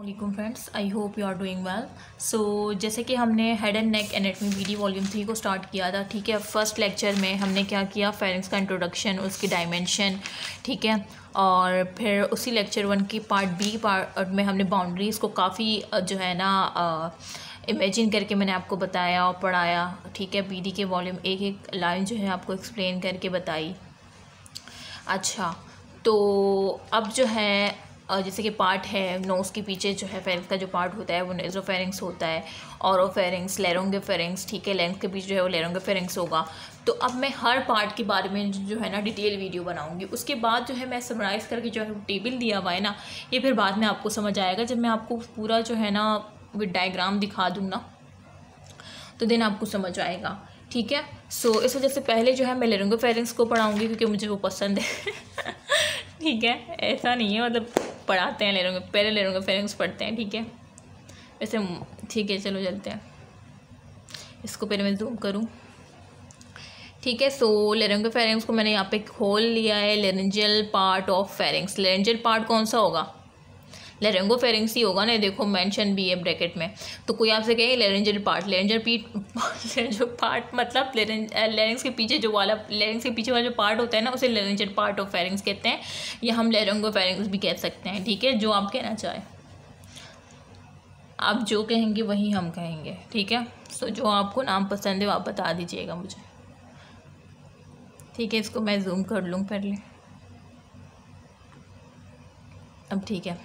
वालेकुम friends I hope you are doing well so जैसे कि हमने head and neck anatomy video volume three को स्टार्ट किया था ठीक है फर्स्ट लेक्चर में हमने क्या किया फेरिंग्स का इंट्रोडक्शन उसकी डायमेंशन ठीक है और फिर उसी लेक्चर वन की पार्ट बी पार्ट में हमने बाउंड्रीज़ को काफ़ी जो है ना इमेजिन करके मैंने आपको बताया और पढ़ाया ठीक है बी के वॉल्यूम एक एक लाइन जो है आपको एक्सप्लेन करके बताई अच्छा तो अब जो है जैसे कि पार्ट है नोज़ के पीछे जो है फेरिंग्स का जो पार्ट होता है वो फेरिंग्स होता है और फेरिंग्स लेरोंगे फेरिंग्स ठीक है लेंथ के पीछे जो है वो फेरिंग्स होगा तो अब मैं हर पार्ट के बारे में जो है ना डिटेल वीडियो बनाऊंगी उसके बाद जो है मैं समराइज़ करके जो है टेबल दिया हुआ है ना ये फिर बाद में आपको समझ आएगा जब मैं आपको पूरा जो है ना विद डायग्राम दिखा दूँ ना तो देन आपको समझ आएगा ठीक है सो इस वजह से पहले जो है मैं लेरोंगो फेरिंग्स को पढ़ाऊँगी क्योंकि मुझे वो पसंद है ठीक है ऐसा नहीं है मतलब पढ़ाते हैं ले के पहले ले के फेरिंग्स पढ़ते हैं ठीक है वैसे ठीक है चलो चलते हैं इसको पहले मैं जूम करूँ ठीक है सो लेरेंगो फेरिंग्स को मैंने यहाँ पे खोल लिया है laryngeal part of pharynx laryngeal part कौन सा होगा लेरेंगो फेरेंस ही होगा ना देखो मेंशन भी है ब्रैकेट में तो कोई आपसे कहे लेरेंजर पार्ट लेरेंजर पीट जो पार्ट मतलब लेरेंस के पीछे जो वाला लेरेंस के पीछे वाला जो पार्ट होता है ना उसे लेरेंजर पार्ट ऑफ फेरिंग्स कहते हैं या हम लेरेंगो फेरिंग्स भी कह सकते हैं ठीक है जो आप कहना चाहें आप जो कहेंगे वही हम कहेंगे ठीक है सो जो आपको नाम पसंद है वो आप बता दीजिएगा मुझे ठीक है इसको मैं जूम कर लूँ पहले अब ठीक है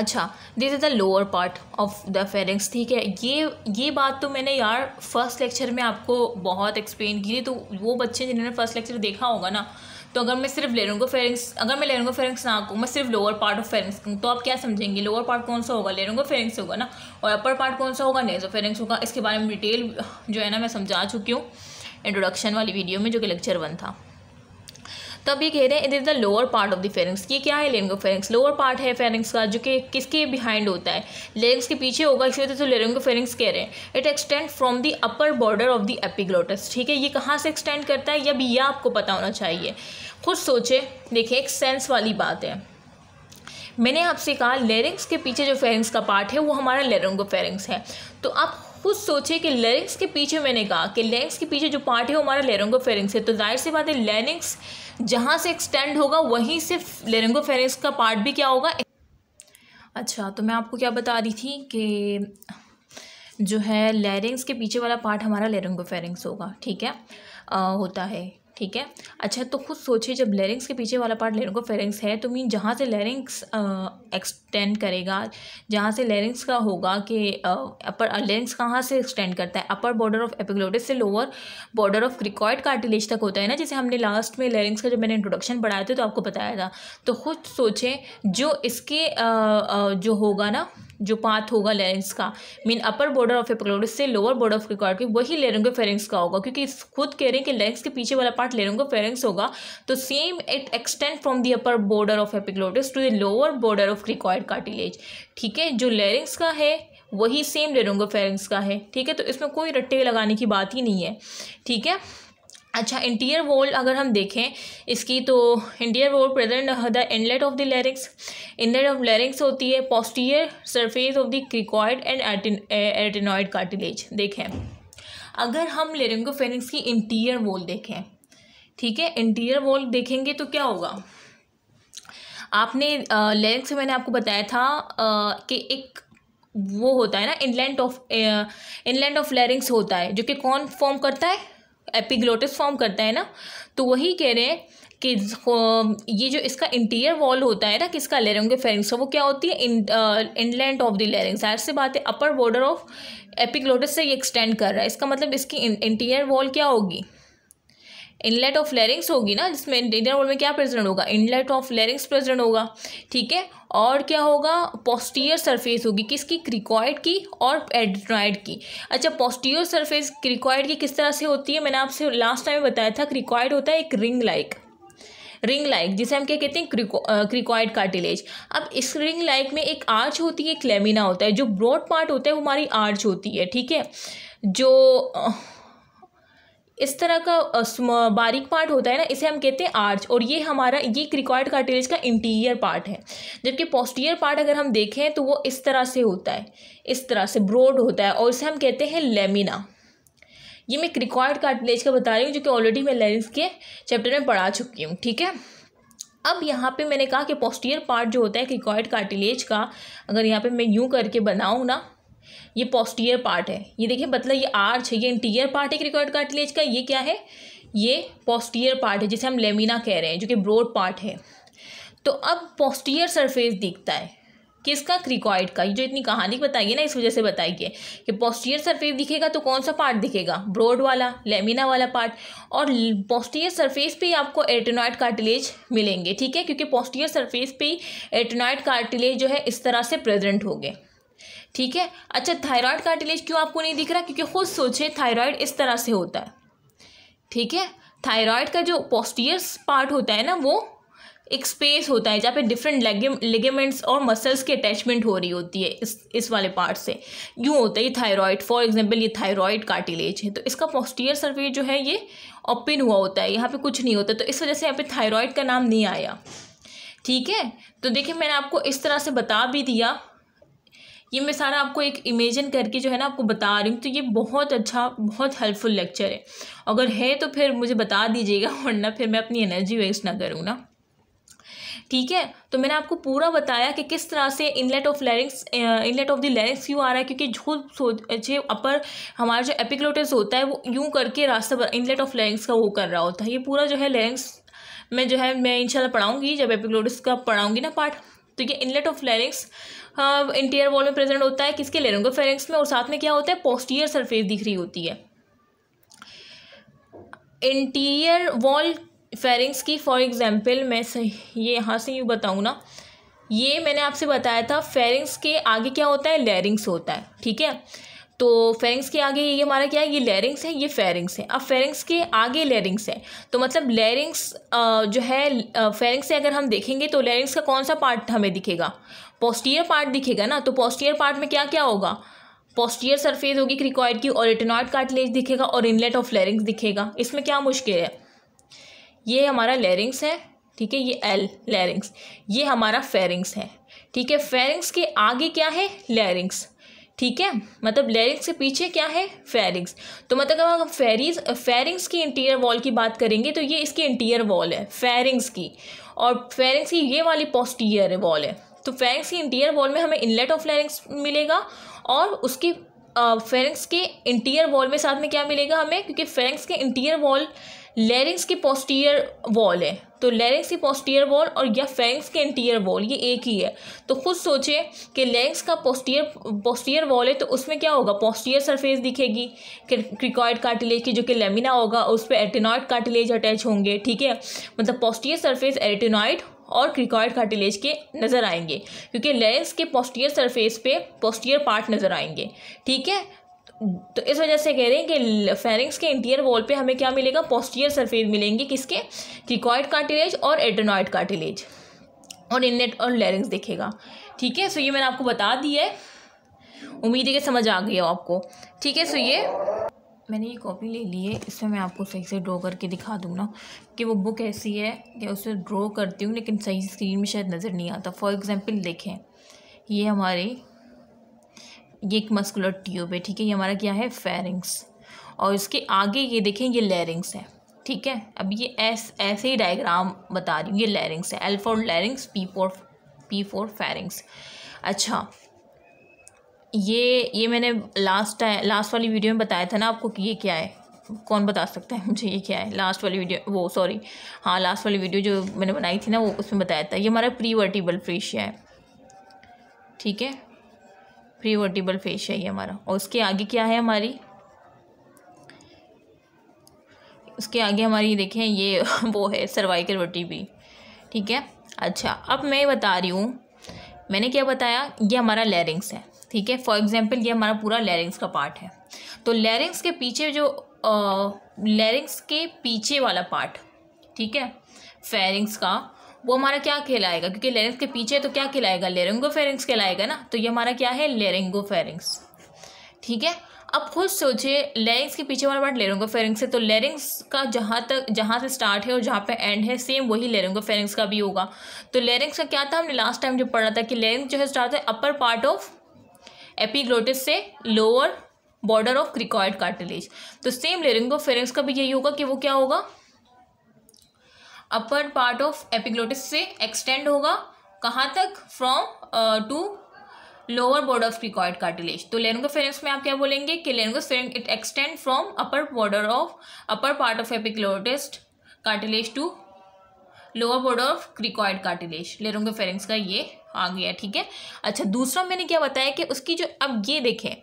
अच्छा this is the lower part of the pharynx ठीक है ये ये बात तो मैंने यार फर्स्ट लेक्चर में आपको बहुत एक्सप्लेन की थी तो वो बच्चे जिन्होंने फर्स्ट लेक्चर देखा होगा ना तो अगर मैं सिर्फ लेरोंगो फेरिंग्स अगर मैं लेरोंगो फेरिंग्स ना कहूँ मैं सिर्फ लोअर पार्ट ऑफ फेरिंग्स कहूँ तो आप क्या समझेंगे लोअर पार्ट कौन सा होगा लेरोंगो फेरिंग्स होगा ना और अपर पार्ट कौन सा होगा नेजो फेरिंग्स होगा इसके बारे में डिटेल जो है ना मैं समझा चुकी हूँ इंट्रोडक्शन वाली वीडियो में जो कि लेक्चर वन था तब ये कह रहे हैं it is the lower part of the pharynx ये क्या है लेरिंगो फेरिंग्स लोअर पार्ट है फेरिंग्स का जो कि किसके बिहाइंड होता है लेरिंग्स के पीछे होगा इसी वजह से लेरिंगो फेरिंग्स कह रहे हैं it extend from the upper border of the epiglottis ठीक है ये कहाँ से एक्सटेंड करता है यह भी यह आपको पता होना चाहिए खुद सोचे देखिए एक सेंस वाली बात है मैंने आपसे कहा लेरिंग्स के पीछे जो फेरिंग्स का पार्ट है वो हमारा लेरिंगो फेरिंग्स है तो आप खुद सोचे कि लेरिंग्स के पीछे मैंने कहा कि लेरिंग्स के पीछे जो पार्ट है वो हमारा लेरिंगो फेरिंग्स है तो जाहिर सी बात है लेरिंग्स जहाँ से एक्सटेंड होगा वहीं से लेरेंगो फेरेंस का पार्ट भी क्या होगा अच्छा तो मैं आपको क्या बता रही थी कि जो है लेरिंग्स के पीछे वाला पार्ट हमारा लेरेंगो फेरेंस होगा ठीक है आ, होता है ठीक है अच्छा तो खुद सोचिए जब लेरिंग्स के पीछे वाला पार्ट लेरिंगो फेरिंग्स है तो मीन जहाँ से लेरिंग्स एक्सटेंड करेगा जहाँ से लेरिंग्स का होगा कि अपर लेरिंग्स कहाँ से एक्सटेंड करता है अपर बॉर्डर ऑफ एपिग्लोटिस से lower border of cricoid cartilage तक होता है ना जैसे हमने लास्ट में लेरिंग्स का जब मैंने इंट्रोडक्शन पढ़ाया था तो आपको बताया था तो खुद सोचें जो इसके आ, आ, जो होगा ना जो पाथ होगा लेरिंग्स का mean upper border of epiglottis से लोअर बॉर्डर ऑफ रिकॉर्ड की वही लेरेंगो फेरिंग्स का होगा क्योंकि खुद कह रहे हैं कि लेरिंग्स के पीछे वाला पार्ट लेरेंगो फेरिंग्स होगा तो same it extend from the upper border of epiglottis to the lower border of cricoid cartilage ठीक है जो लेरिंग्स का है वही सेम लेरेंगो फेरिंग्स का है ठीक है तो इसमें कोई रट्टे लगाने की बात ही नहीं है ठीक है अच्छा इंटीरियर वॉल अगर हम देखें इसकी तो interior wall present the inlet of the larynx inlet of larynx होती है posterior surface of the cricoid and arytenoid cartilage देखें अगर हम लेरिंगोफेनिक्स की इंटीरियर वॉल देखें ठीक है इंटीरियर वॉल देखेंगे तो क्या होगा आपने लैरिक्स से मैंने आपको बताया था आ, कि एक वो होता है ना inlet of inlet of larynx होता है जो कि कौन फॉर्म करता है एपिग्लोटिस फॉर्म करता है ना तो वही कह रहे हैं कि ये जो इसका इंटीरियर वॉल होता है ना किसका लेरेंगे फेरिंग्स वो क्या होती है इनलैंड ऑफ द लेरेंग जाहिर से बात है अपर बॉर्डर ऑफ एपिग्लोटिस से ये एक्सटेंड कर रहा है इसका मतलब इसकी इंटीरियर वॉल क्या होगी इनलेट ऑफ लेरिंग्स होगी ना जिसमें इंडियन वॉल में क्या प्रेजेंट होगा इनलेट ऑफ लेरिंग्स प्रेजेंट होगा ठीक है और क्या होगा पोस्टियर सरफेस होगी किसकी क्रिकॉइड की और एड्रॉइड की अच्छा पोस्टियर सरफेस क्रिकॉइड की किस तरह से होती है मैंने आपसे लास्ट टाइम बताया था क्रिकॉइड होता है एक रिंग लाइक रिंग लाइक जिसे हम क्या कहते हैं क्रिकॉइड कार्टिलेज अब इस रिंग लाइक में एक आर्च होती है एक लेमिना होता है जो ब्रॉड पार्ट होता है वो हमारी आर्च होती है ठीक है जो इस तरह का बारीक पार्ट होता है ना इसे हम कहते हैं आर्च और ये हमारा ये क्रिकॉइड कार्टिलेज का इंटीरियर पार्ट है जबकि पोस्टीरियर पार्ट अगर हम देखें तो वो इस तरह से होता है इस तरह से ब्रॉड होता है और इसे हम कहते हैं लेमिना ये मैं क्रिकॉइड कार्टिलेज का बता रही हूँ जो कि ऑलरेडी मैं लेंस के चैप्टर में पढ़ा चुकी हूँ ठीक है अब यहाँ पर मैंने कहा कि पोस्टियर पार्ट जो होता है क्रिकॉइड कार्टिलेज का अगर यहाँ पर मैं यूँ करके बनाऊँ ना ये पोस्टियर पार्ट है ये देखिए मतलब ये आर्च है ये इंटीरियर पार्ट है रिकॉर्ड कार्टिलेज का ये क्या है ये पोस्टियर पार्ट है जिसे हम लेमिना कह रहे हैं जो कि ब्रोड पार्ट है तो अब पोस्टियर सरफेस दिखता है किसका क्रिकॉइड का ये जो इतनी कहानी बताई है ना इस वजह से बताई कि पोस्टियर सरफेस दिखेगा तो कौन सा पार्ट दिखेगा ब्रोड वाला लेमिना वाला पार्ट और पोस्टियर सरफेस पे ही आपको एटेनॉइड कार्टिलेज मिलेंगे ठीक है क्योंकि पोस्टियर सरफेस पे ही एटेनॉइड कार्टिलेज जो है इस तरह से प्रेजेंट हो गए ठीक है अच्छा थायराइड कार्टिलेज क्यों आपको नहीं दिख रहा क्योंकि खुद सोचे थायराइड इस तरह से होता है ठीक है थायराइड का जो पोस्टियस पार्ट होता है ना वो एक स्पेस होता है जहाँ पे डिफरेंट लिगेमेंट्स और मसल्स की अटैचमेंट हो रही होती है इस इस वाले पार्ट से यूँ होता है ये थायराइड फॉर एग्जांपल ये थायराइड कार्टिलेज है तो इसका पोस्टियर सर्वे जो है ये ओपन हुआ होता है यहाँ पे कुछ नहीं होता तो इस वजह से यहाँ पे थायराइड का नाम नहीं आया ठीक है तो देखिए मैंने आपको इस तरह से बता भी दिया ये मैं सारा आपको एक इमेजिन करके जो है ना आपको बता रही हूँ तो ये बहुत अच्छा बहुत हेल्पफुल लेक्चर है अगर है तो फिर मुझे बता दीजिएगा वरना फिर मैं अपनी एनर्जी वेस्ट ना करूँ ना ठीक है तो मैंने आपको पूरा बताया कि किस तरह से inlet of larynx inlet of the larynx क्यों आ रहा है क्योंकि जो सोचे अपर हमारा जो एपिक्लोटिस होता है वो यूं करके रास्ता इनलेट ऑफ लैरिंग्स का वो कर रहा होता है ये पूरा जो है लैरिंग्स में जो है मैं इंशाल्लाह पढ़ाऊंगी जब एपिक्लोटिस का पढ़ाऊंगी ना पार्ट तो ये inlet of larynx interior wall में प्रेजेंट होता है किसके लेरेंगो फेरेंक्स में और साथ में क्या होता है पोस्टीयर सरफेस दिख रही होती है इंटीरियर वॉल फेरिंग्स की फॉर एग्जांपल मैं सही ये यहाँ से यूँ बताऊँ ना ये मैंने आपसे बताया था फेरिंग्स के आगे क्या होता है लेरिंग्स होता है ठीक है तो फेरिंग्स के आगे ये हमारा क्या है ये लेरिंग्स है ये फेरिंग्स है अब फेरिंग्स के आगे लेरिंग्स है तो मतलब लेरिंग्स जो है फेरिंग्स से अगर हम देखेंगे तो लेरिंग्स का कौन सा पार्ट हमें दिखेगा पोस्टियर पार्ट दिखेगा ना तो पोस्टियर पार्ट में क्या क्या होगा पोस्टियर सरफेस होगी क्रिकॉइड की और रिटेनॉइड कार्टिलेज दिखेगा और इनलेट ऑफ लेरिंग्स दिखेगा इसमें क्या मुश्किल है ये हमारा लेरिंग्स है ठीक है ये एल लेरिंग्स ये हमारा फेरिंग्स है ठीक है फेरिंग्स के आगे क्या है लेरिंग्स ठीक है मतलब लैरिक्स के पीछे क्या है फेरिंग्स तो मतलब अगर हम फेरिज फेरिंग्स की इंटीरियर वॉल की बात करेंगे तो ये इसकी इंटीरियर वॉल है फेरिंग्स की और फेरिंग्स की ये वाली पोस्टीरियर वॉल है तो फेरिंग्स की इंटीरियर वॉल में हमें इनलेट ऑफ लैरिंग्स मिलेगा और उसकी फेरेंक्स के इंटीरियर वॉल में साथ में क्या मिलेगा हमें क्योंकि फेरेंक्स के इंटीरियर वॉल लेरिंग्स की पोस्टीयर वॉल है तो लेरिंग्स की पोस्टियर वॉल और या फेरेंक्स के इंटीरियर वॉल ये एक ही है तो खुद सोचें कि लेरिंग्स का पोस्टियर पोस्टियर वॉल है तो उसमें क्या होगा पोस्टियर सरफेस दिखेगी क्रिकॉइड कार्टिलेज की जो कि लेमिना होगा उस पर एटेनॉइड कार्टिलेज अटैच होंगे ठीक है मतलब पोस्टियर सरफेस एटेनॉइड और क्रिकॉइड कार्टिलेज के नज़र आएंगे क्योंकि लेंस के पोस्टियर सरफेस पे पोस्टियर पार्ट नज़र आएंगे ठीक है तो इस वजह से कह रहे हैं कि फेरिंग्स के इंटीरियर वॉल पे हमें क्या मिलेगा पोस्टियर सरफेस मिलेंगे किसके क्रिकॉइड कार्टिलेज और एड्रेनॉइड कार्टिलेज और इनलेट और लेरिंग्स देखेगा ठीक है सो ये मैंने आपको बता दिया है उम्मीद है कि समझ आ गई हो आपको ठीक है सो ये मैंने ये कॉपी ले ली है इसमें मैं आपको सही से ड्रॉ करके दिखा दूँ ना कि वो बुक ऐसी है कि उसे ड्रॉ करती हूँ लेकिन सही स्क्रीन में शायद नज़र नहीं आता फॉर एग्ज़ाम्पल देखें ये हमारे ये एक मस्कुलर ट्यूब है ठीक है ये हमारा क्या है फेरिंग्स और इसके आगे ये देखें ये लेरिंग्स है ठीक है अब ये ऐस ऐसे ही डायग्राम बता रही हूँ ये लेरिंग्स है L for larynx P for P for pharynx अच्छा ये ये मैंने लास्ट टाइम लास्ट वाली वीडियो में बताया था ना आपको कि ये क्या है कौन बता सकता है मुझे ये क्या है लास्ट वाली वीडियो वो सॉरी हाँ लास्ट वाली वीडियो जो मैंने बनाई थी ना वो उसमें बताया था ये हमारा प्री वर्टिबल फेशिया है ठीक है प्री वर्टिबल फेशिया ये हमारा और उसके आगे क्या है हमारी उसके आगे हमारी देखें ये वो है सर्वाइकल वर्टिबी ठीक है अच्छा अब मैं बता रही हूँ मैंने क्या बताया ये हमारा लेरिंग्स है ठीक है फॉर एग्जाम्पल ये हमारा पूरा लेरिंग्स का पार्ट है तो लेरिंग्स के पीछे जो लेरिंग्स के पीछे वाला पार्ट ठीक है फेरिंग्स का वो हमारा क्या कहलाएगा क्योंकि लेरिंग्स के पीछे तो क्या कहलाएगा लेरेंगो फेरिंग्स कहलाएगा ना तो ये हमारा क्या है लेरेंगो फेरिंग्स ठीक है अब खुद सोचिए लेरिंग्स के पीछे वाला पार्ट लेरेंगो फेरिंग्स है तो लेरिंग्स का जहाँ तक जहाँ से स्टार्ट है और जहाँ पे एंड है सेम वही लेरेंगो फेरिंग्स का भी होगा तो लेरिंग्स का क्या था हमने लास्ट टाइम जो पढ़ा था कि लेरिंग्स जो है स्टार्ट है अपर पार्ट ऑफ एपीग्लोटिस से lower border of cricoid cartilage तो सेम लेरिंगो फेरेंस का भी यही होगा कि वो क्या होगा अपर पार्ट ऑफ एपिग्लोटिस से एक्सटेंड होगा कहाँ तक from to lower border of cricoid cartilage तो फेरेंस में आप क्या बोलेंगे कि pharynx it extend from upper border of upper part of epiglottis cartilage to lower border of cricoid cartilage pharynx का ये आ गया ठीक है अच्छा दूसरा मैंने क्या बताया कि उसकी जो अब ये देखें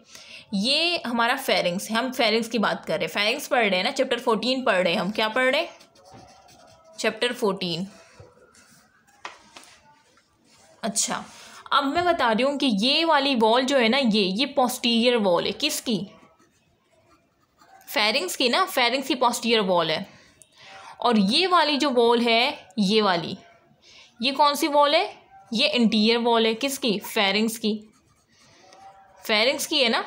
ये हमारा फेरिंग्स है हम फेरिंग्स की बात कर रहे हैं फेरिंग्स पढ़ रहे हैं ना चैप्टर फोर्टीन पढ़ रहे हैं हम क्या पढ़ रहे हैं चैप्टर फोर्टीन अच्छा अब मैं बता रही हूँ कि ये वाली वॉल जो है ना ये ये पोस्टीरियर वॉल है किसकी फेरिंग्स की ना फेरिंग्स की पोस्टीरियर वॉल है और ये वाली जो वॉल है ये वाली ये कौन सी वॉल है ये इंटीरियर वॉल है किसकी फेरिंग्स की फेरिंग्स की है ना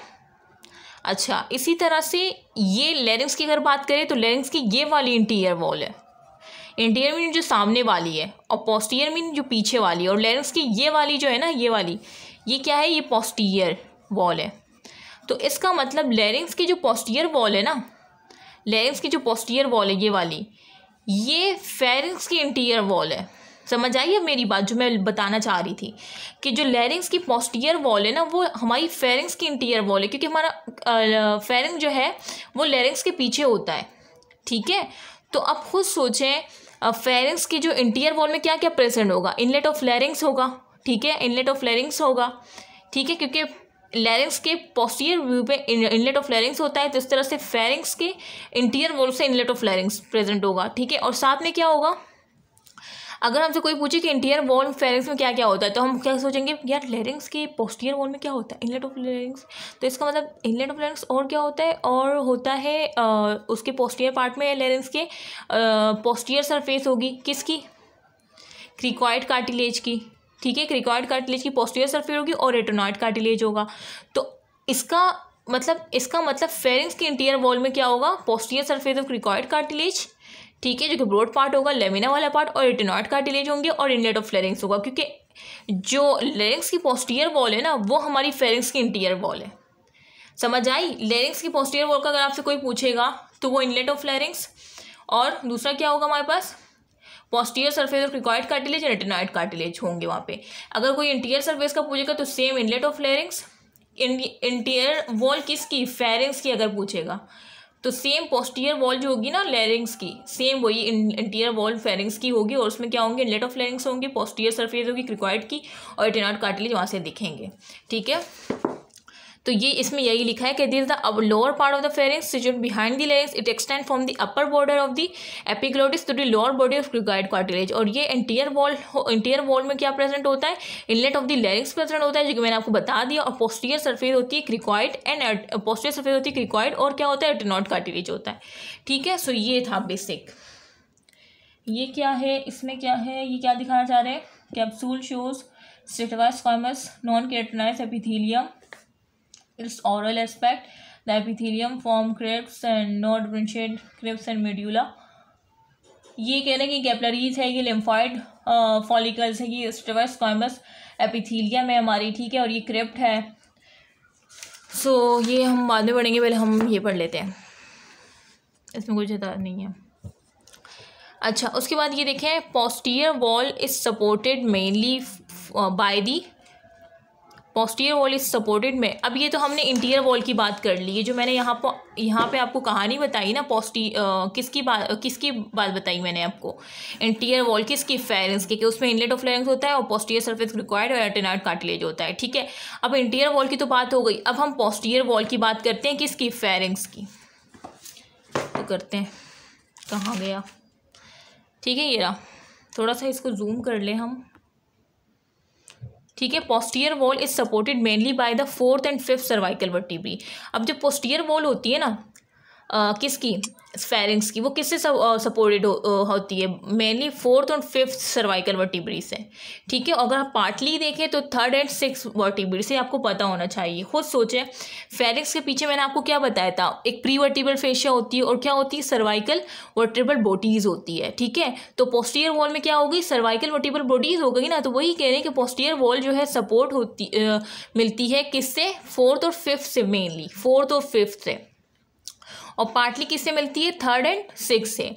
अच्छा इसी तरह से ये लेरिंग्स की अगर बात करें तो लेरिंग्स की ये वाली इंटीरियर वॉल है इंटीरियर मीन जो सामने वाली है और पोस्टीरियर मीन जो पीछे वाली है और लेरिंग्स की ये वाली जो है ना ये वाली ये क्या है ये पोस्टीरियर वॉल है तो इसका मतलब लेरिंग्स की जो पोस्टीरियर वॉल है ना लेरिंग्स की जो पोस्टीरियर वॉल है ये वाली ये फेरिंग्स की इंटीरियर वॉल है समझ आई है मेरी बात जो मैं बताना चाह रही थी कि जो लैरिंग्स की पोस्टियर वॉल है ना वो हमारी फेरिंग्स की इंटीरियर वॉल है क्योंकि हमारा फेरिंग जो है वो लैरिंग्स के पीछे होता है ठीक है तो आप खुद सोचें फेरिंग्स की जो इंटीरियर वॉल में क्या क्या प्रेजेंट होगा इनलेट ऑफ लैरिंग्स होगा ठीक है इनलेट ऑफ लैरिंग्स होगा ठीक है क्योंकि लैरिंग्स के पोस्टियर व्यू पे इनलेट ऑफ लैरिंग्स होता है तो इस तरह से फेरिंग्स के इंटीरियर वॉल से इनलेट ऑफ लैरिंग्स प्रेजेंट होगा ठीक है और साथ में क्या होगा अगर हमसे कोई पूछे कि इंटीरियर वॉल फेरिंग्स में क्या क्या होता है तो हम क्या सोचेंगे यार लेरिंग्स के पोस्टियर वॉल में क्या होता है इनलेट ऑफ लेरिंग्स तो इसका मतलब इनलेट ऑफ लेरिंग्स और क्या होता है और होता है आ, उसके पोस्टियर पार्ट में लेरिंग्स के पोस्टियर सरफेस होगी किसकी क्रिकॉइड कार्टिलेज की ठीक है क्रिकॉइड कार्टिलेज की पोस्टियर सरफेस होगी और रेटोनॉइड कार्टिलेज होगा तो इसका मतलब इसका मतलब फेरिंग्स के इंटीरियर वॉल में क्या होगा posterior surface of cricoid cartilage ठीक है जो कि ब्रोड पार्ट होगा लेमिना वाला पार्ट और रिटेनॉइड कार्टिलेज होंगे और इनलेट ऑफ फ्लेरिंग्स होगा क्योंकि जो लेरिंग्स की पोस्टीरियर वॉल है ना वो हमारी फेरिंग्स की इंटीरियर वॉल है समझ आई लेरिंग्स की पोस्टीरियर वॉल का अगर आपसे कोई पूछेगा तो वो इनलेट ऑफ फ्लेरिंग्स और दूसरा क्या होगा हमारे पास posterior surface of cricoid cartilage arytenoid cartilage होंगे वहाँ पे अगर कोई इंटीरियर सर्फेस का पूछेगा तो same inlet of larynx interior wall किसकी फेरिंग्स की अगर पूछेगा तो सेम पोस्टीरियर वॉल जो होगी ना लेरिंग्स की सेम वही इंटीरियर वॉल फेरिंग्स की होगी और उसमें क्या होंगे इनलेट ऑफ लेरिंग्स होंगे पोस्टीरियर सरफेस होगी क्रिकॉइड की और इटेनॉट कार्टिलेज वहाँ से दिखेंगे ठीक है तो ये इसमें यही लिखा है कि this the lower part of the pharynx situate behind the larynx it extend from the upper border of the epiglottis to the lower body of cricoid cartilage और ये इंटीरियर वॉल इंटीरियर वॉल में क्या present होता है inlet of the larynx present होता है जो कि मैंने आपको बता दिया और पोस्टीरियर सरफेस होती है क्रिकॉइड एंड पोस्टीरियर सरफेस होती है क्रिकॉइड और क्या होता है एटेनॉट कार्टिलेज होता है ठीक है सो ये था बेसिक ये क्या है इसमें क्या है ये क्या दिखाना चाह रहे हैं कैप्सूल शोज स्टेटवाइज forms non keratinize epithelium its oral aspect. The epithelium form crypts and not differentiate crypts and medulla. ये कह रहे हैं कि कैपलरीज है ये लिम्फॉइड फॉलिकल्स है ये स्टवर्स कॉमस एपिथीलियम है हमारी ठीक है और ये क्रिप्ट है सो so, ये हम बाद में पढ़ेंगे पहले हम ये पढ़ लेते हैं इसमें कोई जता नहीं है अच्छा उसके बाद ये देखें posterior wall is supported mainly by the posterior wall is supported में अब ये तो हमने इंटीरियर वॉल की बात कर ली है जो मैंने यहाँ पर यहाँ पे आपको कहानी बताई ना पोस्टी किसकी बात किसकी बात बताई मैंने आपको इंटीरियर वॉल किसकी फेरेंस की कि उसमें इनलेट ऑफ लेरेंस होता है और पोस्टियर सर्फेस रिक्वायर्ड और एटेनाइट कार्टिलेज होता है ठीक है अब इंटीरियर वॉल की तो बात हो गई अब हम पोस्टियर वॉल की बात करते हैं किसकी फेरेंस की तो करते हैं कहाँ गया ठीक है ये रहा थोड़ा सा इसको जूम कर लें हम ठीक है posterior wall is supported mainly by the fourth and fifth cervical vertebrae अब जो पोस्टियर वॉल होती है ना किसकी स्फेरिंग्स की वो किससे सपोर्टेड हो, होती है मेनली फोर्थ और फिफ्थ सर्वाइकल वर्टिब्रीज से ठीक है अगर आप पार्टली देखें तो थर्ड एंड सिक्स वर्टिब्री से आपको पता होना चाहिए खुद सोचें फेरिंग्स के पीछे मैंने आपको क्या बताया था एक प्री वर्टिबल फेशिया होती है और क्या होती है सर्वाइकल वर्टिबल बॉडीज़ होती है ठीक है तो पोस्टियर वॉल में क्या होगी सर्वाइकल वर्टिबल बॉडीज़ हो गई ना तो वही कह रहे हैं कि पोस्टियर वॉल जो है सपोर्ट होती आ, मिलती है किससे फोर्थ और फिफ्थ से मेनली फोर्थ और फिफ्थ से और पार्टली किससे मिलती है थर्ड एंड सिक्स से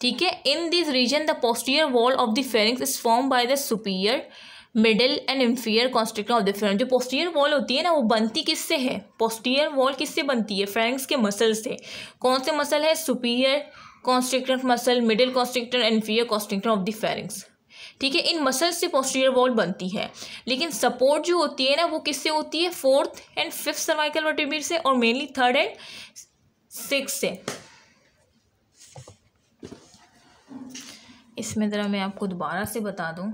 ठीक है in this region the posterior wall of the pharynx is form by the superior middle and inferior constrictor of the pharynx जो पोस्टीरियर वॉल होती है ना वो बनती किससे है पोस्टीरियर वॉल किससे बनती है फेरिंग्स के मसल से कौन से मसल है superior constrictor muscle middle constrictor and inferior constrictor of the pharynx ठीक है इन मसल से पोस्टीरियर वॉल बनती है लेकिन सपोर्ट जो होती है ना वो किससे होती है fourth and fifth cervical vertebrate से और मेनली थर्ड एंड सिक्स है इसमें ज़रा मैं आपको दोबारा से बता दूँ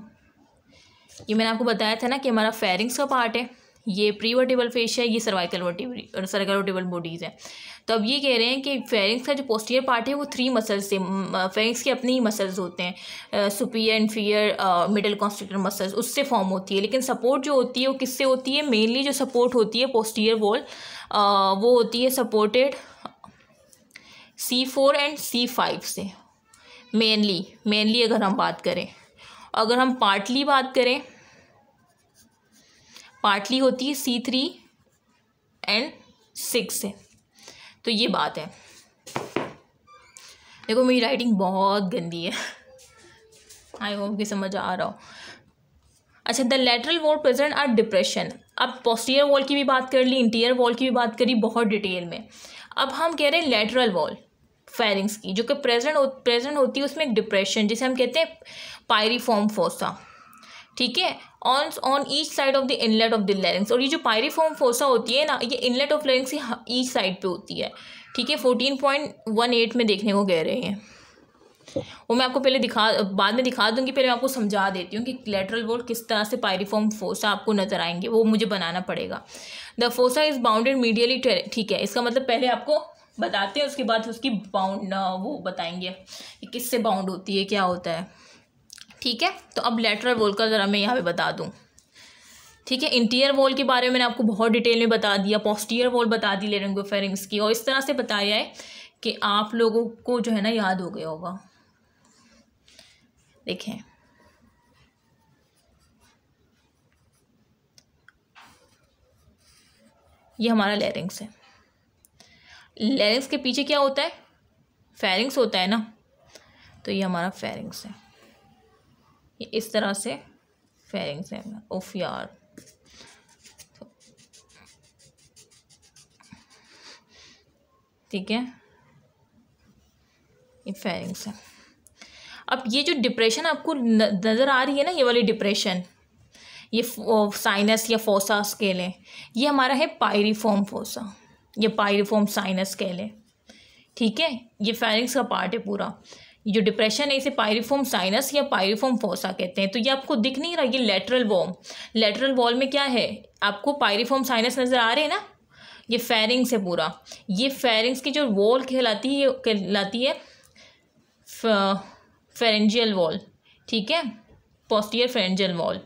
ये मैंने आपको बताया था ना कि हमारा फेरिंग्स का पार्ट है ये प्री वर्टेबल फेश है ये cervical vertebral cervical vertebral bodies है तो अब ये कह रहे हैं कि फेरिंग्स का जो पोस्टियर पार्ट है वो थ्री मसल्स से फेरिंग्स के अपने ही मसल्स होते हैं superior inferior middle constrictor muscles उससे फॉर्म होती है लेकिन सपोर्ट जो होती है वो किससे होती है मेनली जो सपोर्ट होती है पोस्टियर वॉल वो होती है supported C four and C five से मेनली मेनली अगर हम बात करें अगर हम पार्टली बात करें पार्टली होती है सी थ्री एंड सिक्स से तो ये बात है देखो मेरी राइटिंग बहुत गंदी है आई होप कि समझ आ रहा हो अच्छा the lateral wall present are depression अब पोस्टीरियर वॉल की भी बात कर ली इंटीरियर वॉल की भी बात करी बहुत डिटेल में अब हम कह रहे हैं लेटरल वॉल फेरिंग्स की जो कि प्रेजेंट हो, प्रेजेंट होती है उसमें एक डिप्रेशन जिसे हम कहते हैं पायरीफॉर्म फोसा ठीक है on on each side of the inlet of the larynx और ये जो पायरीफॉर्म फोसा होती है ना ये inlet of larynx each side पे होती है ठीक है फोर्टीन पॉइंट वन एट में देखने को कह रहे हैं वो मैं आपको पहले दिखा बाद में दिखा दूंगी पहले मैं आपको समझा देती हूँ कि लेटरल बोर्ड किस तरह से पायरीफॉर्म फोसा आपको नजर आएंगे वो मुझे बनाना पड़ेगा the fossa is bounded medially ठीक है इसका मतलब पहले आपको बताते हैं उसके बाद उसकी बाउंड वो बताएंगे कि किससे बाउंड होती है क्या होता है ठीक है तो अब लेटरल वॉल का ज़रा मैं यहाँ पे बता दूँ ठीक है इंटीरियर वॉल के बारे में मैंने आपको बहुत डिटेल में बता दिया पोस्टीयर वॉल बता दी फेरिंग्स की और इस तरह से बताया है कि आप लोगों को जो है ना याद हो गया होगा देखें ये हमारा लेरिंग्स है लेरिंग्स के पीछे क्या होता है फेरिंग्स होता है ना तो ये हमारा फेरिंग्स है ये इस तरह से फेरिंग्स है उफ यार ठीक है ये फेरिंग्स है अब ये जो डिप्रेशन आपको नज़र आ रही है ना ये वाली डिप्रेशन ये साइनस या फोसा स्केल है ये हमारा है पायरीफॉर्म फोसा ये पायरिफॉर्म साइनस कह लें ठीक है ये फैरिंग्स का पार्ट है पूरा जो डिप्रेशन है इसे पायरिफॉर्म साइनस या पायरिफॉर्म फोसा कहते हैं तो ये आपको दिख नहीं रहा ये लेटरल वॉम लेटरल वॉल में क्या है आपको पायरिफॉर्म साइनस नज़र आ रहे हैं ना ये फेरिंग्स है पूरा ये फेरिंग्स की जो वॉल कहलाती है कहलाती है फेरेंजियल वॉल ठीक है पोस्टियर फेरेंजियल वॉल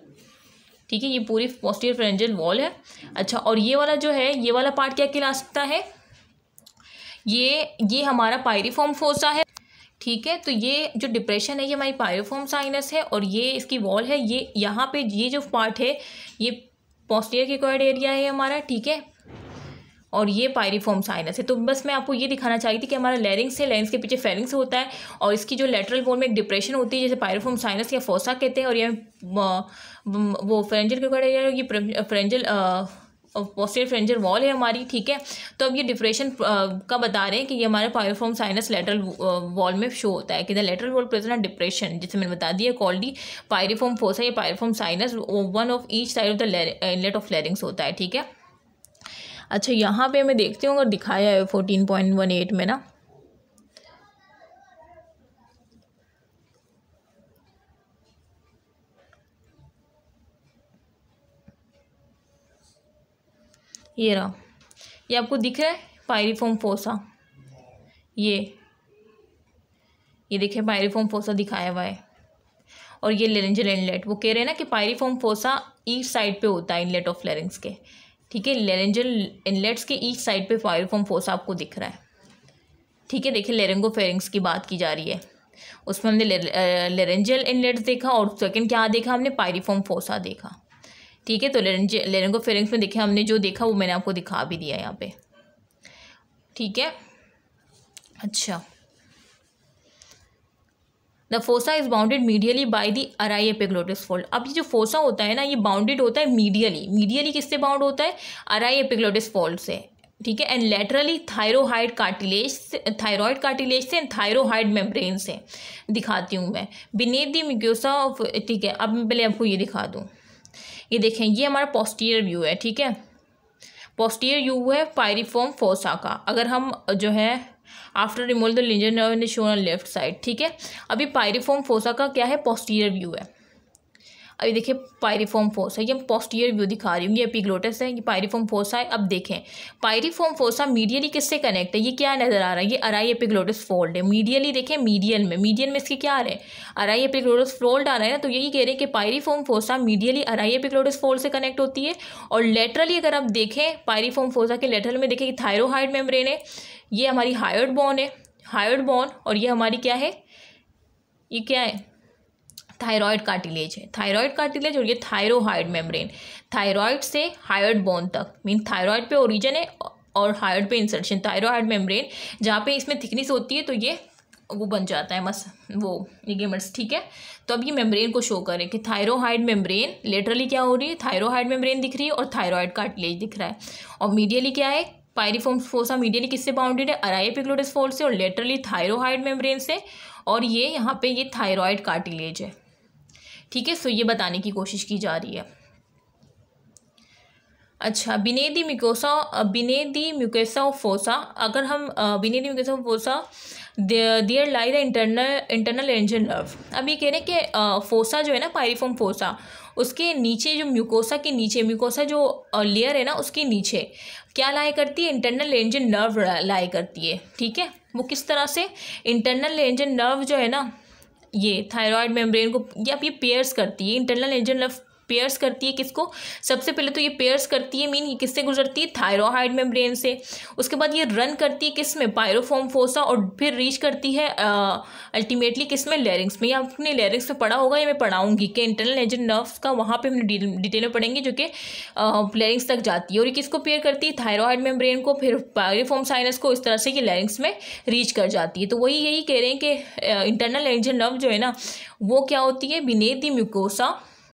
ठीक है ये पूरी पोस्टियर फ्रेंजल वॉल है अच्छा और ये वाला जो है ये वाला पार्ट क्या कहला सकता है ये ये हमारा पायरीफॉर्म फोसा है ठीक है तो ये जो डिप्रेशन है ये हमारी पायरोफॉर्म साइनस है और ये इसकी वॉल है ये यहाँ पे ये जो पार्ट है ये पोस्टियर के कॉर्ड एरिया है हमारा ठीक है और ये पायरीफॉर्म साइनस है तो बस मैं आपको ये दिखाना चाहती थी कि हमारा लैरिंग्स है लैरिंग्स के पीछे फेरिंग्स होता है और इसकी जो लेटरल बोन में एक डिप्रेशन होती है जैसे पायरीफॉर्म साइनस या फोसा कहते हैं और ये वो फ्रेंजल क्यों ये फ्रेंजल पोस्टर फ्रेंजर वॉल है हमारी ठीक है तो अब ये डिप्रेशन का बता रहे हैं कि ये हमारे पायरोफॉर्म साइनस लेटरल वॉल में शो होता है कि the lateral wall present depression जिसे मैंने बता दिया कॉल्डी पायरीफॉर्म फोसा या piriform sinus one of each side of the inlet of larynx होता है ठीक है अच्छा यहाँ पे मैं देखती हूँ अगर दिखाया है फोर्टीन पॉइंट वन एट में ना ये रहा ये आपको दिख रहा है पायरीफोम फोसा ये ये देखिए पायरीफोम फोसा दिखाया हुआ है और ये लेरेंजर इनलेट वो कह रहे हैं ना कि पायरीफोम फोसा ईस्ट साइड पे होता है इनलेट ऑफ लेरेंस के ठीक है लेरेंजल इनलेट्स के ईच साइड पे फायरफॉर्म फोसा आपको दिख रहा है ठीक है देखिए लेरेंगो फेरिंग्स की बात की जा रही है उसमें हमने लेरेंजल इनलेट्स देखा और सेकंड क्या देखा हमने पायरीफॉर्म फोसा देखा ठीक है तो लेरेंगो फेरिंग्स में देखे हमने जो देखा वो मैंने आपको दिखा भी दिया यहाँ पे ठीक है अच्छा the fossa is bounded medially by the aryepiglottic fold अब ये जो फोसा होता है ना ये बाउंडेड होता है मीडियली मीडियली किससे बाउंड होता है अराई पिगलोटिस फोल्ड से ठीक है and laterally thyrohyoid cartilage thyroid cartilage से एंड थायरोहाइड मेम्ब्रेन से दिखाती हूँ मैं बिनेद दी म्यूक्योसा ऑफ ठीक है अब मैं पहले आपको ये दिखा दूँ ये देखें ये हमारा पोस्टीरियर व्यू है ठीक है पोस्टीरियर व्यू है पायरीफॉर्म फोसा का अगर हम जो है after removal the lingual nerve in the shown left side ठीक है अभी पायरीफॉर्म फोसा का क्या है पोस्टीरियर व्यू है अभी देखिए पायरीफॉर्म फोसा ये हम पोस्टियर व्यू दिखा रही हूँ ये अपीग्लोटस है ये पायरीफॉर्म फोसा है अब देखें पायरीफॉर्म फोसा मीडियली किससे कनेक्ट है ये क्या नज़र आ रहा है ये अराई एपिग्लोटस फोल्ड है मीडियली देखें मीडियल में मीडियल में इसके क्या आ रहे हैं अराई एपिग्लोटस फोल्ड आ रहा है ना तो यही कह रहे हैं कि piriform fossa medially aryepiglottic fold से कनेक्ट होती है और लेटरली अगर आप देखें पायरीफॉर्म फोसा के लेटरल में देखें कि थायरोहाइड मेम्ब्रेन है ये हमारी हायर्ड बोन है हायर्ड बोन और ये हमारी क्या है ये क्या है थायरॉयड कार्टिलेज है थायरॉयड कार्टिलेज और ये थायरोहाइड मेम्ब्रेन थायरॉयड से हायर्ड बोन तक मीन थायरॉयड पे ओरिजन है और हायर्ड पे इंसर्शन थायरोहाइड मेम्ब्रेन जहाँ पे इसमें थिकनेस होती है तो ये वो बन जाता है मस वो निगेमेंट्स ठीक है तो अब ये मेम्ब्रेन को शो करें कि थायरोहाइड मेम्ब्रेन लेटरली क्या हो रही है थायरोहाइड मेम्ब्रेन दिख रही है और थायरॉयड कार्टिलेज दिख रहा है और मीडियली क्या है पायरीफोम फोसा मीडियली किससे बाउंडेड है अराइपिक्लोडस फोल्ड से और लेटरली थायरोहाइड मेम्ब्रेन से और ये यहाँ पे ये थायरॉयड कार्टिलेज है ठीक है सो ये बताने की कोशिश की जा रही है अच्छा बिनेदी मिकोसा बिनेदी म्यूकेसा फोसा अगर हम beneath the mucosa fossa there lie the internal internal laryngeal nerve अब ये कह रहे हैं कि फोसा uh, जो है ना पायरीफॉम फोसा उसके नीचे जो म्यूकोसा के नीचे म्यूकोसा जो लेयर uh, है ना उसके नीचे क्या लाया करती है इंटरनल एंजन नर्व लाया करती है ठीक है वो किस तरह से इंटरनल एंजन नर्व जो है ना ये थायराइड मेम्ब्रेन को ये आप ये पेयर्स करती है इंटरनल एंजन ऑफ पेयर्स करती है किसको सबसे पहले तो ये पेयर्स करती है मीन ये किससे गुजरती है थायरोहाइड में ब्रेन से उसके बाद ये रन करती है किस में पायरोफोम फोसा और फिर रीच करती है अल्टीमेटली किस में लेरिंग्स में या आपने लेरिंग्स में पढ़ा होगा या मैं पढ़ाऊंगी कि इंटरनल एजेंट नर्व्स का वहाँ पर हमने डिटेल में पढ़ेंगे जो कि लेरिंग्स तक जाती है और ये किसको पेयर करती है थायरॉयड मेम्ब्रेन को फिर पायरिफॉर्म साइनस को इस तरह से ये लेरिंग्स में रीच कर जाती है तो वही यही कह रहे हैं कि इंटरनल एजेंट नर्व जो है ना वो क्या होती है बिनेती म्यूकोसा